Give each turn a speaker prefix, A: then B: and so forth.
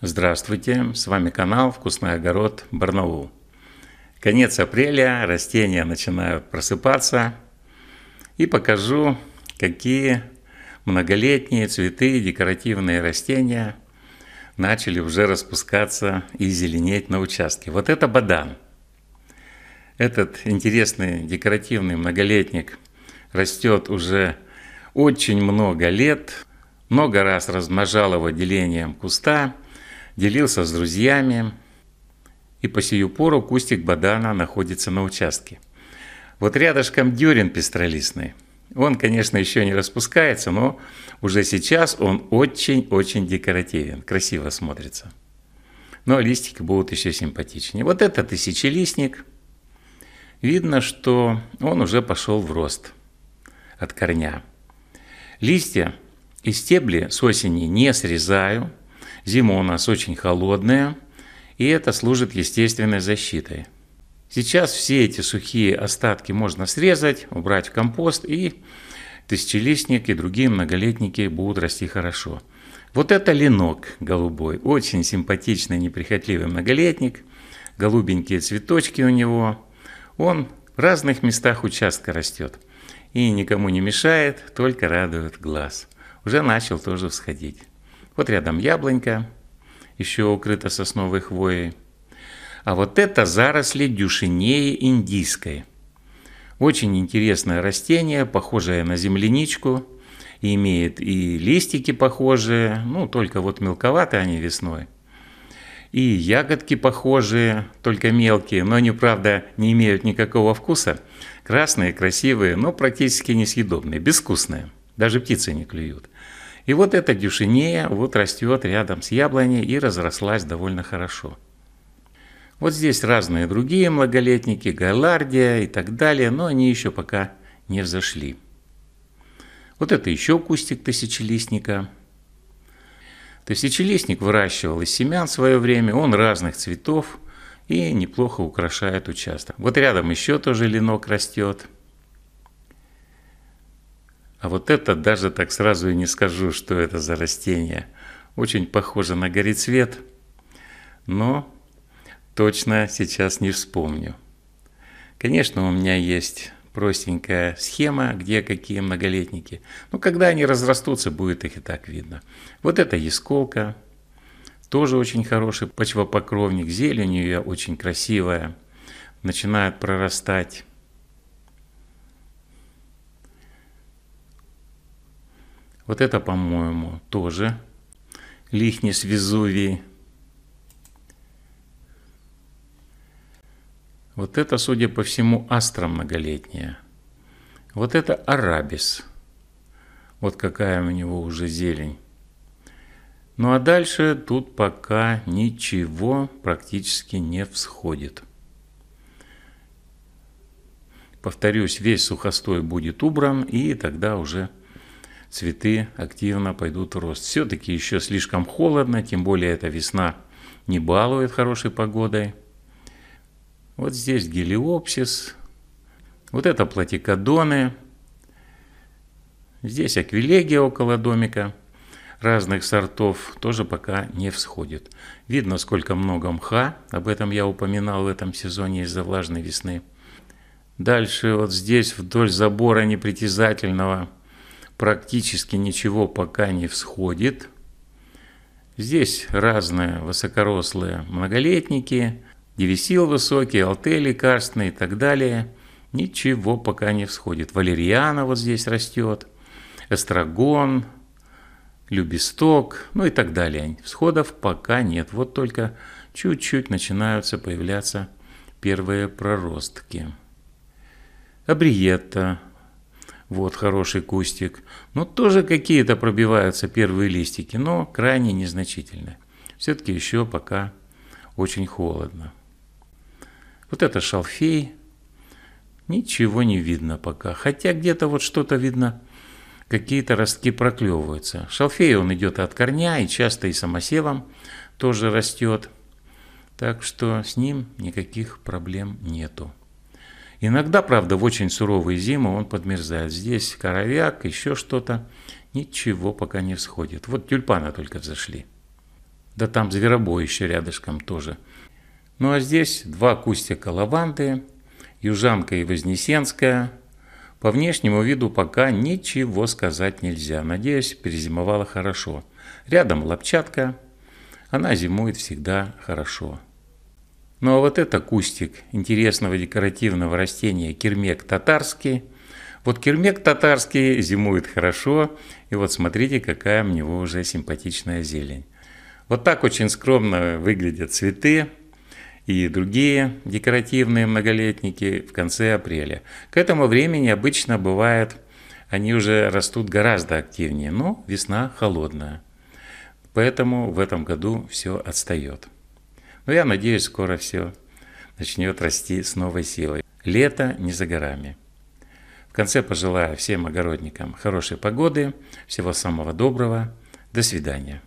A: Здравствуйте, с вами канал «Вкусный огород Барнаул». Конец апреля, растения начинают просыпаться. И покажу, какие многолетние цветы и декоративные растения начали уже распускаться и зеленеть на участке. Вот это бадан. Этот интересный декоративный многолетник растет уже очень много лет. Много раз размножал его делением куста – делился с друзьями, и по сию пору кустик бадана находится на участке. Вот рядышком дюрин пестролистный. Он, конечно, еще не распускается, но уже сейчас он очень-очень декоративен, красиво смотрится. Но листики будут еще симпатичнее. Вот это тысячелистник. Видно, что он уже пошел в рост от корня. Листья и стебли с осени не срезаю – Зима у нас очень холодная, и это служит естественной защитой. Сейчас все эти сухие остатки можно срезать, убрать в компост, и тысячелистник и другие многолетники будут расти хорошо. Вот это ленок голубой, очень симпатичный, неприхотливый многолетник, голубенькие цветочки у него. Он в разных местах участка растет и никому не мешает, только радует глаз. Уже начал тоже всходить. Вот рядом яблонька, еще укрыта сосновой хвоей. А вот это заросли дюшинеи индийской. Очень интересное растение, похожее на земляничку, имеет и листики похожие, ну только вот мелковатые они весной. И ягодки похожие, только мелкие, но они, правда, не имеют никакого вкуса. Красные, красивые, но практически несъедобные, безвкусные. Даже птицы не клюют. И вот эта дюшинея вот растет рядом с яблоней и разрослась довольно хорошо. Вот здесь разные другие многолетники, галардия и так далее, но они еще пока не взошли. Вот это еще кустик тысячелистника. Тысячелистник выращивал из семян в свое время, он разных цветов и неплохо украшает участок. Вот рядом еще тоже ленок растет – а вот это даже так сразу и не скажу, что это за растение. Очень похоже на горецвет, но точно сейчас не вспомню. Конечно, у меня есть простенькая схема, где какие многолетники. Но когда они разрастутся, будет их и так видно. Вот это ясколка, тоже очень хороший почвопокровник. Зелень ее очень красивая, начинает прорастать. Вот это, по-моему, тоже Лихнис Везувий. Вот это, судя по всему, астра многолетняя. Вот это арабис. Вот какая у него уже зелень. Ну а дальше тут пока ничего практически не всходит. Повторюсь, весь сухостой будет убран, и тогда уже цветы активно пойдут в рост. Все-таки еще слишком холодно, тем более эта весна не балует хорошей погодой. Вот здесь гелиопсис, вот это платикодоны, здесь аквилегия около домика разных сортов тоже пока не всходит. Видно, сколько много мха, об этом я упоминал в этом сезоне из-за влажной весны. Дальше вот здесь вдоль забора непритязательного практически ничего пока не всходит. Здесь разные высокорослые многолетники, девисил высокий, алты лекарственные и так далее. Ничего пока не всходит. Валериана вот здесь растет, эстрагон, любисток, ну и так далее. Всходов пока нет. Вот только чуть-чуть начинаются появляться первые проростки. Абриетта, вот хороший кустик. Но тоже какие-то пробиваются первые листики, но крайне незначительно. Все-таки еще пока очень холодно. Вот это шалфей. Ничего не видно пока. Хотя где-то вот что-то видно, какие-то ростки проклевываются. Шалфей он идет от корня и часто и самосевом тоже растет. Так что с ним никаких проблем нету. Иногда, правда, в очень суровые зимы он подмерзает. Здесь коровяк, еще что-то. Ничего пока не всходит. Вот тюльпаны только взошли. Да там зверобой еще рядышком тоже. Ну а здесь два кустика лаванды, южанка и вознесенская. По внешнему виду пока ничего сказать нельзя. Надеюсь, перезимовала хорошо. Рядом лопчатка. Она зимует всегда хорошо. Ну а вот это кустик интересного декоративного растения кермек татарский. Вот кермек татарский зимует хорошо, и вот смотрите, какая у него уже симпатичная зелень. Вот так очень скромно выглядят цветы и другие декоративные многолетники в конце апреля. К этому времени обычно бывает, они уже растут гораздо активнее, но весна холодная. Поэтому в этом году все отстает. Но ну, я надеюсь, скоро все начнет расти с новой силой. Лето не за горами. В конце пожелаю всем огородникам хорошей погоды, всего самого доброго. До свидания.